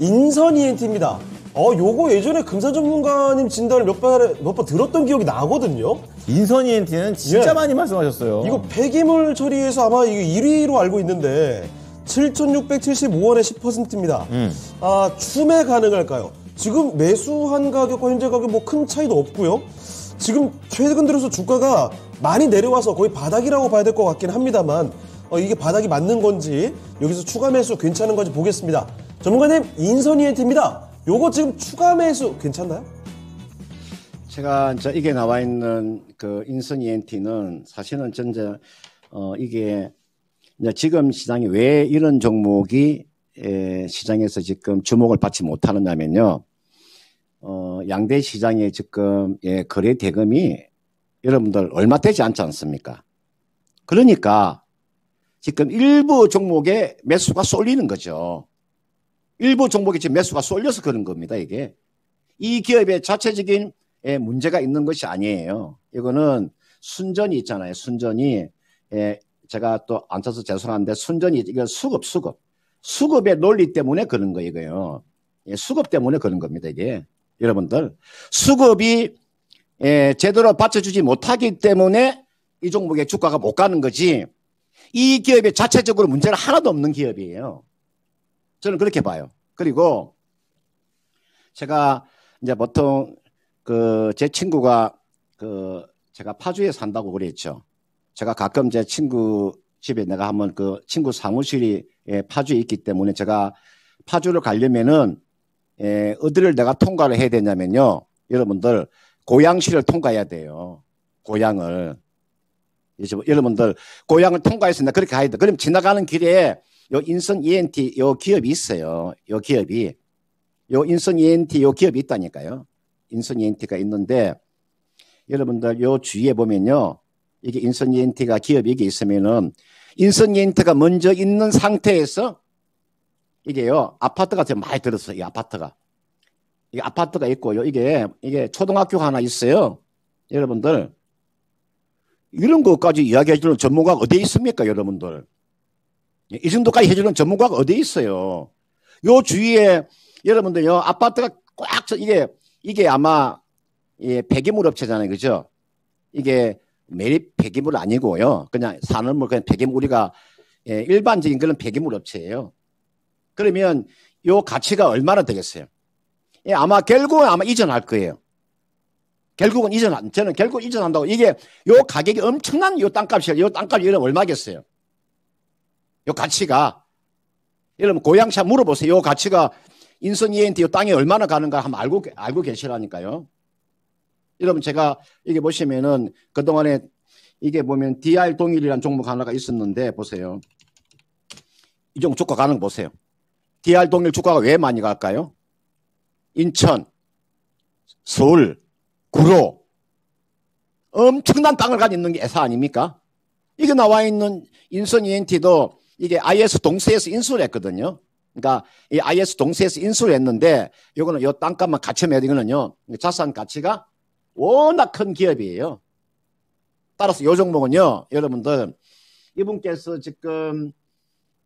인선 e 엔 t 입니다 어, 요거 예전에 금산 전문가님 진단을 몇 번, 몇번 들었던 기억이 나거든요. 인선 e 엔 t 는 진짜 예. 많이 말씀하셨어요. 이거 폐기물 처리에서 아마 1위로 알고 있는데, 7,675원에 10%입니다. 음. 아, 추매 가능할까요? 지금 매수한 가격과 현재 가격 뭐 큰 차이도 없고요. 지금 최근 들어서 주가가 많이 내려와서 거의 바닥이라고 봐야 될 것 같긴 합니다만, 어, 이게 바닥이 맞는 건지, 여기서 추가 매수 괜찮은 건지 보겠습니다. 전문가님 인선이의 팀입니다. 요거 지금 추가 매수 괜찮나요? 제가 이 이게 나와 있는 그 인선 ENT는 사실은 전제 어 이게 지금 시장이 왜 이런 종목이 에, 시장에서 지금 주목을 받지 못하느냐면요. 어, 양대 시장에 지금 예, 거래 대금이 여러분들 얼마 되지 않지 않습니까? 그러니까 지금 일부 종목에 매수가 쏠리는 거죠. 일부 종목이 지금 매수가 쏠려서 그런 겁니다. 이게 이 기업의 자체적인 예, 문제가 있는 것이 아니에요. 이거는 순전히 있잖아요. 순전히 예, 제가 또앉아서 죄송한데 순전히 이거 수급 수급 수급의 논리 때문에 그런 거예요 예, 수급 때문에 그런 겁니다. 이게 여러분들 수급이 예, 제대로 받쳐주지 못하기 때문에 이 종목의 주가가 못 가는 거지. 이기업의 자체적으로 문제는 하나도 없는 기업이에요. 저는 그렇게 봐요. 그리고 제가 이제 보통 그 제 친구가 그 제가 파주에 산다고 그랬죠. 제가 가끔 제 친구 집에 내가 한번 그 친구 사무실이 파주에 있기 때문에 제가 파주를 가려면은 예, 어디를 내가 통과를 해야 되냐면요. 여러분들 고양시를 통과해야 돼요. 고양을. 여러분들 고양을 통과해서 내가 그렇게 가야 돼. 그럼 지나가는 길에 요 인선 ENT 요 기업이 있어요. 요 기업이 요 인선 ENT 요 기업이 있다니까요. 인선 ENT가 있는데 여러분들 요 주위에 보면요. 이게 인선 ENT가 기업이 이게 있으면은 인선 ENT가 먼저 있는 상태에서 이게요. 아파트가 제가 많이 들었어요. 이 아파트가. 이 아파트가 있고요. 이게 이게 초등학교가 하나 있어요. 여러분들 이런 것까지 이야기해 주는 전문가가 어디 에 있습니까, 여러분들? 예, 이 정도까지 해주는 전문가가 어디 있어요? 요 주위에 여러분들 요 아파트가 꽉 차, 이게 이게 아마 예, 폐기물 업체잖아요, 그죠? 이게 매립 폐기물 아니고요, 그냥 산업물 그냥 폐기물 우리가 예, 일반적인 그런 폐기물 업체예요. 그러면 요 가치가 얼마나 되겠어요? 예, 아마 결국은 아마 이전할 거예요. 결국은 이전 저는 결국 이전한다고 이게 요 가격이 엄청난 요 땅값이에요. 요 땅값이 얼마겠어요? 요 가치가 여러분 고향차 물어보세요. 요 가치가 인선 이 n t 요 땅에 얼마나 가는가 한번 알고 알고 계시라니까요. 여러분 제가 이게 보시면은 그동안에 이게 보면 DR 동일이라는 종목 하나가 있었는데 보세요. 이 종목 주가 가는 거 보세요. DR 동일 주가가 왜 많이 갈까요? 인천, 서울, 구로 엄청난 땅을 가지고 있는 게 애사 아닙니까? 이게 나와 있는 인선 ENT도 이게 IS 동세에서 인수를 했거든요. 그러니까 이 IS 동세에서 인수를 했는데 이거는 요 땅값만 같이 매면 이거는요. 자산 가치가 워낙 큰 기업이에요. 따라서 요 종목은요. 여러분들 이분께서 지금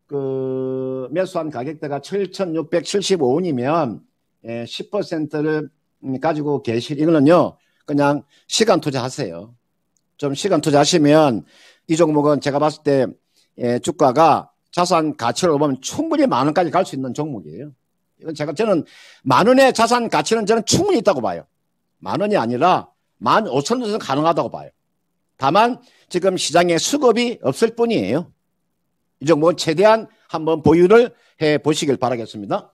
그 매수한 가격대가 7,675원이면 10%를 예, 가지고 계실 이거는요. 그냥 시간 투자하세요. 좀 시간 투자하시면 이 종목은 제가 봤을 때 예, 주가가 자산 가치를 보면 충분히 만 원까지 갈 수 있는 종목이에요. 이건 제가 저는 만 원의 자산 가치는 저는 충분히 있다고 봐요. 만 원이 아니라 만 오천 원에서 가능하다고 봐요. 다만 지금 시장에 수급이 없을 뿐이에요. 이 종목은 최대한 한번 보유를 해 보시길 바라겠습니다.